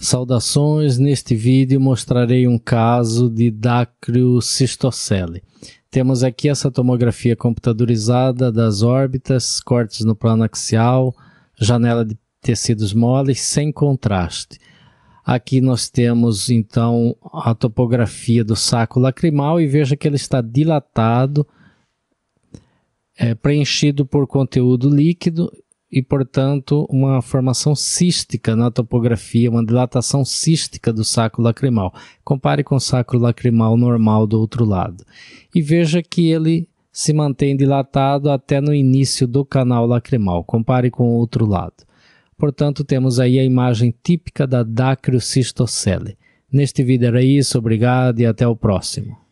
Saudações, neste vídeo mostrarei um caso de dacryocistocele. Temos aqui essa tomografia computadorizada das órbitas, cortes no plano axial, janela de tecidos moles sem contraste. Aqui nós temos então a topografia do saco lacrimal e veja que ele está dilatado, é, preenchido por conteúdo líquido e, portanto, uma formação cística na topografia, uma dilatação cística do saco lacrimal. Compare com o saco lacrimal normal do outro lado. E veja que ele se mantém dilatado até no início do canal lacrimal. Compare com o outro lado. Portanto, temos aí a imagem típica da dacriocistocele. Neste vídeo era isso, obrigado e até o próximo.